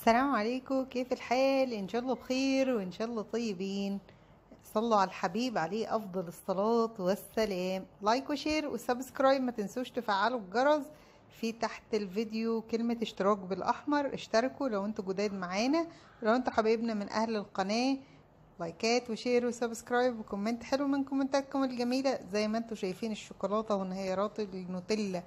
السلام عليكم كيف الحال ان شاء الله بخير وان شاء الله طيبين صلوا على الحبيب عليه افضل الصلاه والسلام لايك وشير وسبسكرايب ما تنسوش تفعلوا الجرس في تحت الفيديو كلمة اشتراك بالاحمر اشتركوا لو انتوا جداد معانا ولو انتوا حبايبنا من اهل القناة لايكات وشير وسبسكرايب وكومنت حلو من كومنتاتكم الجميلة زي ما انتوا شايفين الشوكولاتة والنهيارات النوتيلا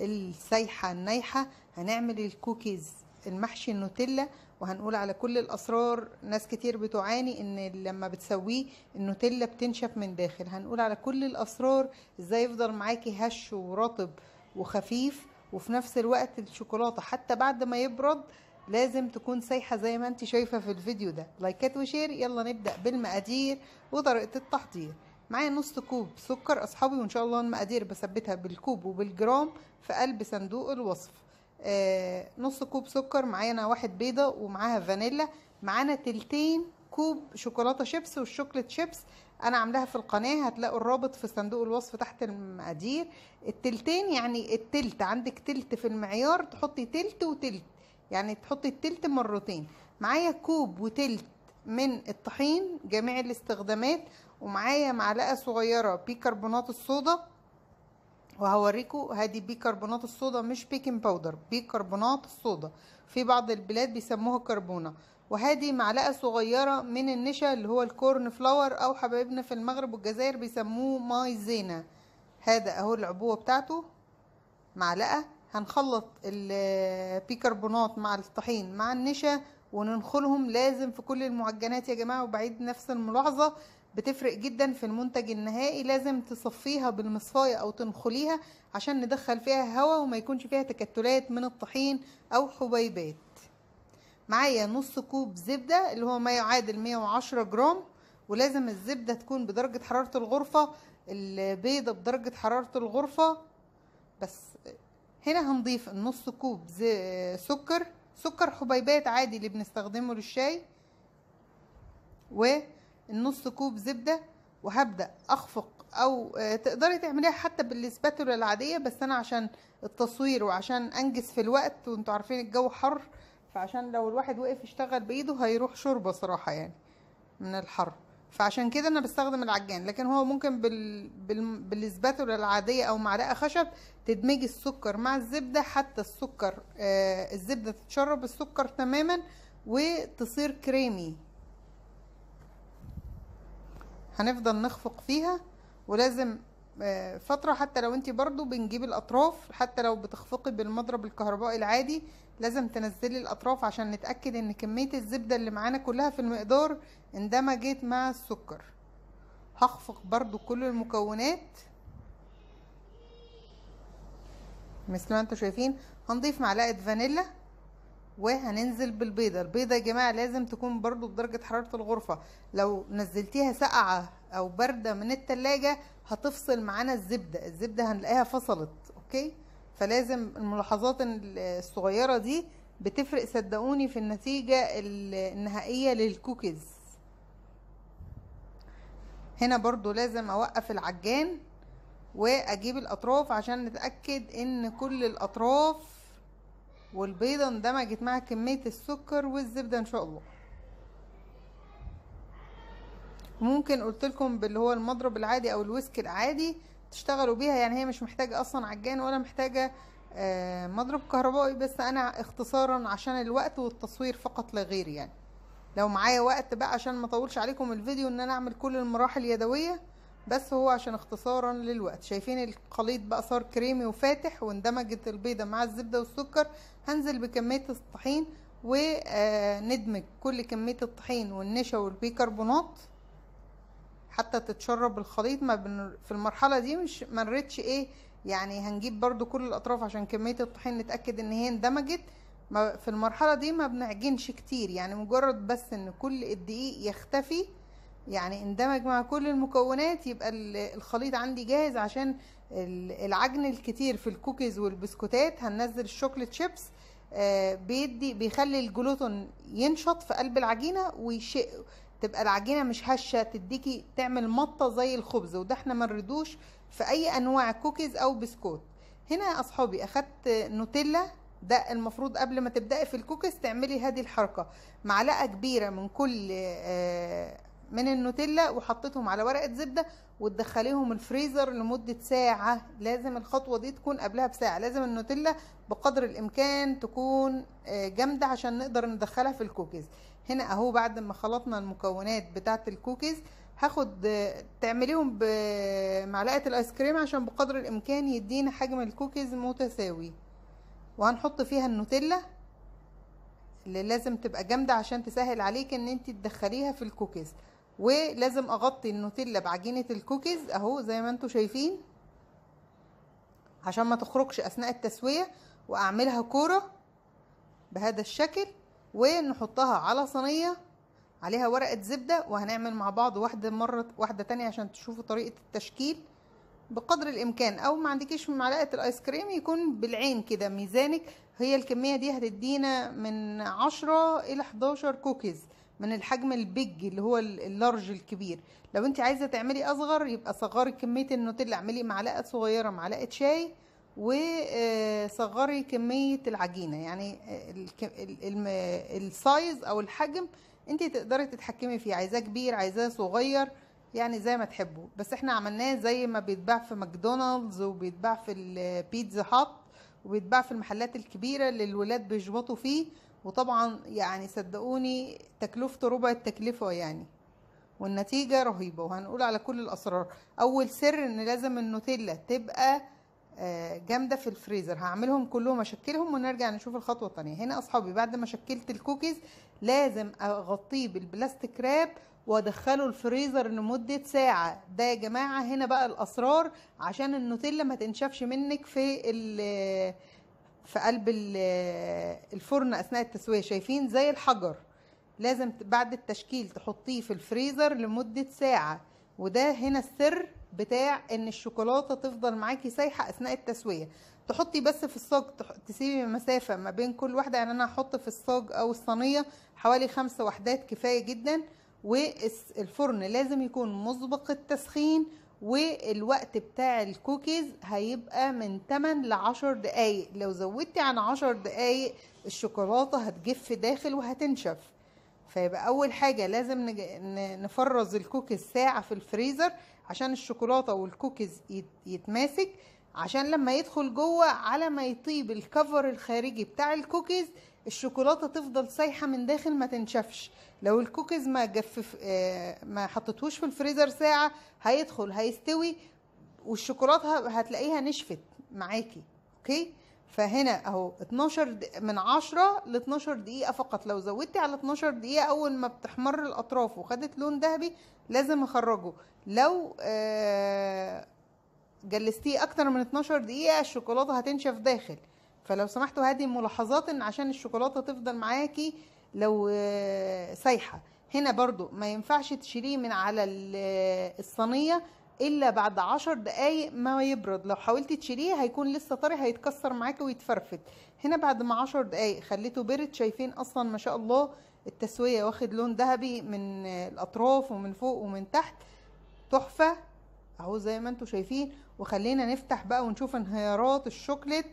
السايحة النايحة هنعمل الكوكيز المحشي النوتيلا وهنقول على كل الاسرار ناس كتير بتعاني ان لما بتسويه النوتيلا بتنشف من داخل هنقول على كل الاسرار ازاي يفضل معاكي هش ورطب وخفيف وفي نفس الوقت الشوكولاته حتى بعد ما يبرد لازم تكون سايحه زي ما انت شايفه في الفيديو ده لايكات وشير يلا نبدا بالمقادير وطريقه التحضير معايا نص كوب سكر اصحابي وان شاء الله المقادير بثبتها بالكوب وبالجرام في قلب صندوق الوصف آه، نص كوب سكر معانا واحد بيضه ومعاها فانيلا معانا تلتين كوب شوكولاته شيبس والشوكليت شيبس انا عاملاها في القناه هتلاقوا الرابط في صندوق الوصف تحت المقادير التلتين يعني التلت عندك تلت في المعيار تحطي تلت وتلت يعني تحطي التلت مرتين معايا كوب وتلت من الطحين جميع الاستخدامات ومعايا معلقه صغيره بيكربونات الصودا وهوريكم هادي بيكربونات الصودا مش بيكنج باودر بيكربونات الصودا في بعض البلاد بيسموها كربونه وهذه معلقه صغيره من النشا اللي هو الكورن فلاور او حبايبنا في المغرب والجزائر بيسموه مايزينا هذا اهو العبوه بتاعته معلقه هنخلط البيكربونات مع الطحين مع النشا وننخلهم لازم في كل المعجنات يا جماعه وبعيد نفس الملاحظه بتفرق جدا في المنتج النهائي لازم تصفيها بالمصفايه او تنخليها عشان ندخل فيها هواء وما يكونش فيها تكتلات من الطحين او حبيبات معايا نص كوب زبده اللي هو ما يعادل 110 جرام ولازم الزبده تكون بدرجه حراره الغرفه البيضه بدرجه حراره الغرفه بس هنا هنضيف النص كوب سكر سكر حبيبات عادي اللي بنستخدمه للشاي و النص كوب زبده وهبدا اخفق او آه، تقدري تعمليها حتى بالسباتولا العاديه بس انا عشان التصوير وعشان انجز في الوقت وانتوا عارفين الجو حر فعشان لو الواحد وقف يشتغل بايده هيروح شوربه صراحه يعني من الحر فعشان كده انا بستخدم العجان لكن هو ممكن بال... بالسباتولا العاديه او معلقه خشب تدمجي السكر مع الزبده حتى السكر آه الزبده تتشرب السكر تماما وتصير كريمي هنفضل نخفق فيها ولازم آه، فترة حتى لو انت برضو بنجيب الاطراف حتى لو بتخفقي بالمضرب الكهربائي العادي لازم تنزلي الاطراف عشان نتأكد ان كمية الزبدة اللي معانا كلها في المقدار اندمجت مع السكر هخفق برضو كل المكونات مثل ما انتوا شايفين هنضيف معلقة فانيلا وهننزل بالبيضة البيضة يا جماعة لازم تكون برضو بدرجة حرارة الغرفة لو نزلتيها ساقعة او باردة من التلاجة هتفصل معانا الزبدة الزبدة هنلاقيها فصلت اوكي فلازم الملاحظات الصغيرة دي بتفرق صدقوني في النتيجة النهائية للكوكيز هنا برضو لازم اوقف العجان واجيب الاطراف عشان نتأكد ان كل الاطراف والبيضة اندمجت مع كمية السكر والزبدة ان شاء الله ممكن قلت لكم باللي هو المضرب العادي او الويسك العادي تشتغلوا بيها يعني هي مش محتاجة اصلا عجان ولا محتاجة آه، مضرب كهربائي بس انا اختصارا عشان الوقت والتصوير فقط لا غير يعني لو معايا وقت بقى عشان ما اطولش عليكم الفيديو ان انا اعمل كل المراحل اليدويه بس هو عشان اختصارا للوقت شايفين الخليط بقى صار كريمي وفاتح واندمجت البيضه مع الزبده والسكر هنزل بكميه الطحين وندمج كل كميه الطحين والنشا والبيكربونات حتى تتشرب الخليط ما بن... في المرحله دي مش مرتش ايه يعني هنجيب برده كل الاطراف عشان كميه الطحين نتاكد ان هي اندمجت ما في المرحله دي ما بنعجنش كتير يعني مجرد بس ان كل الدقيق يختفي يعني اندمج مع كل المكونات يبقى الخليط عندي جاهز عشان العجن الكتير في الكوكيز والبسكوتات هننزل الشوكليت شيبس آه، بيدي بيخلي الجلوتون ينشط في قلب العجينه ويشق تبقى العجينه مش هشه تديكي تعمل مطه زي الخبز وده احنا ما نردوش في اي انواع كوكيز او بسكوت هنا يا اصحابي اخدت نوتيلا ده المفروض قبل ما تبداي في الكوكيز تعملي هذه الحركه معلقه كبيره من كل آه، من النوتيلا وحطيتهم على ورقه زبده وتدخليهم الفريزر لمده ساعه لازم الخطوه دي تكون قبلها بساعه لازم النوتيلا بقدر الامكان تكون آه، جامده عشان نقدر ندخلها في الكوكيز هنا اهو بعد ما خلطنا المكونات بتاعه الكوكيز هاخد آه، تعمليهم بمعلقه الايس كريم عشان بقدر الامكان يدينا حجم الكوكيز متساوي وهنحط فيها النوتيلا اللي لازم تبقى جامده عشان تسهل عليك ان انت تدخليها في الكوكيز ولازم اغطي النوتيلا بعجينه الكوكيز اهو زي ما انتم شايفين عشان ما تخرجش اثناء التسويه واعملها كوره بهذا الشكل ونحطها على صينيه عليها ورقه زبده وهنعمل مع بعض واحده مره واحده تانية عشان تشوفوا طريقه التشكيل بقدر الامكان او ما عندكيش معلقه الايس كريم يكون بالعين كده ميزانك هي الكميه دي هتدينا من 10 الى 11 كوكيز من الحجم البيج اللي هو اللارج الكبير لو انت عايزه تعملي اصغر يبقى صغري كميه النوتيلا اعملي معلقه صغيره معلقه شاي وصغري آه، كميه العجينه يعني آه، السايز او الحجم انت تقدري تتحكمي فيه عايزاه كبير عايزاه صغير يعني زي ما تحبوا بس احنا عملناه زي ما بيتباع في ماكدونالدز وبيتباع في البيتزا آه، هات وبيتباع في المحلات الكبيره اللي الولاد بيشبطوا فيه وطبعا يعني صدقوني تكلفته ربع التكلفة يعني والنتيجة رهيبة وهنقول على كل الأسرار أول سر إن لازم النوتيلا تبقى آه، جامدة في الفريزر هعملهم كلهم أشكلهم ونرجع نشوف الخطوة التانية هنا أصحابي بعد ما شكلت الكوكيز لازم أغطيه بالبلاستيك راب وادخله الفريزر لمدة ساعة ده يا جماعة هنا بقى الأسرار عشان النوتيلا ما تنشفش منك في في قلب الفرن اثناء التسويه شايفين زي الحجر لازم بعد التشكيل تحطيه في الفريزر لمده ساعه وده هنا السر بتاع ان الشوكولاته تفضل معاكي سايحه اثناء التسويه تحطي بس في الصاج تسيبي مسافه ما بين كل واحده يعني انا هحط في الصاج او الصينيه حوالي خمس وحدات كفايه جدا والفرن لازم يكون مسبق التسخين والوقت بتاع الكوكيز هيبقى من 8 ل 10 دقايق لو زودتي عن 10 دقايق الشوكولاته هتجف داخل وهتنشف فيبقى اول حاجه لازم نفرز الكوكيز ساعه في الفريزر عشان الشوكولاته والكوكيز يتماسك عشان لما يدخل جوه على ما يطيب الكفر الخارجي بتاع الكوكيز الشوكولاته تفضل سايحه من داخل ما تنشفش لو الكوكيز ما جفف آه، ما حطيتهوش في الفريزر ساعه هيدخل هيستوي والشوكولاته هتلاقيها نشفت معاكي اوكي فهنا اهو 12 من 10 ل 12 دقيقه فقط لو زودتي على 12 دقيقه اول ما بتحمر الاطراف وخدت لون ذهبي لازم اخرجه لو آه، جلستيه اكتر من 12 دقيقه الشوكولاته هتنشف داخل فلو سمحتوا هذه ملاحظات ان عشان الشوكولاته تفضل معاكي لو آه، سايحه هنا برضو ما ينفعش تشيليه من على آه، الصينيه الا بعد عشر دقايق ما يبرد لو حاولتي تشيليه هيكون لسه طري هيتكسر معاكي ويتفرفت هنا بعد ما عشر دقايق خليته برد شايفين اصلا ما شاء الله التسويه واخد لون ذهبي من آه، الاطراف ومن فوق ومن تحت تحفه اهو زي ما انتم شايفين وخلينا نفتح بقى ونشوف انهيارات الشوكليت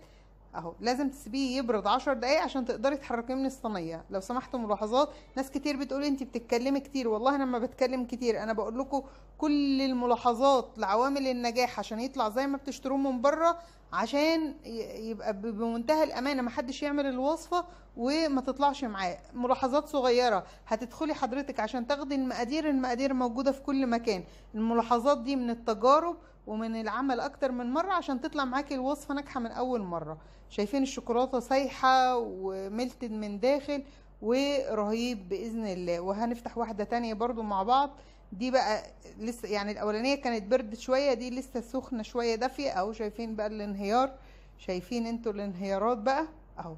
اهو لازم تسيبيه يبرد 10 دقايق عشان تقدري تحركيه من الصينيه لو سمحتوا ملاحظات ناس كتير بتقول انت بتتكلمي كتير والله انا ما بتكلم كتير انا بقول لكم كل الملاحظات لعوامل النجاح عشان يطلع زي ما بتشتروه من بره عشان يبقى بمنتهى الامانه ما حدش يعمل الوصفه وما تطلعش معاه ملاحظات صغيره هتدخلي حضرتك عشان تاخدي المقادير المقادير موجوده في كل مكان الملاحظات دي من التجارب ومن العمل اكتر من مره عشان تطلع معاكي الوصفه ناجحه من اول مره شايفين الشوكولاته سايحه وملتد من داخل ورهيب باذن الله وهنفتح واحده تانية برضو مع بعض دي بقى لسه يعني الاولانيه كانت برد شويه دي لسه سخنه شويه دافيه اهو شايفين بقى الانهيار شايفين انتوا الانهيارات بقى اهو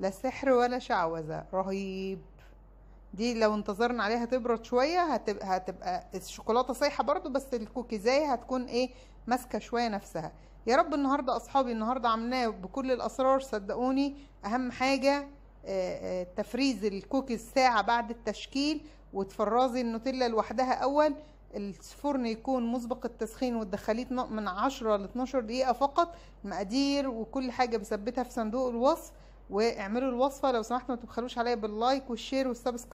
لا سحر ولا شعوذه رهيب دي لو انتظرنا عليها تبرد شويه هتبقى هتبقى الشوكولاته صيحة برضو بس الكوكيزايه هتكون ايه ماسكه شويه نفسها يا رب النهارده اصحابي النهارده عملناه بكل الاسرار صدقوني اهم حاجه تفريز الكوكيز ساعه بعد التشكيل وتفرزي النوتيلا لوحدها اول الفرن يكون مسبق التسخين وتدخليه من 10 ل 12 دقيقه فقط مقادير وكل حاجه بثبتها في صندوق الوصف واعملوا الوصفه لو سمحتوا ما تبخلوش عليا باللايك والشير والسبسكرايب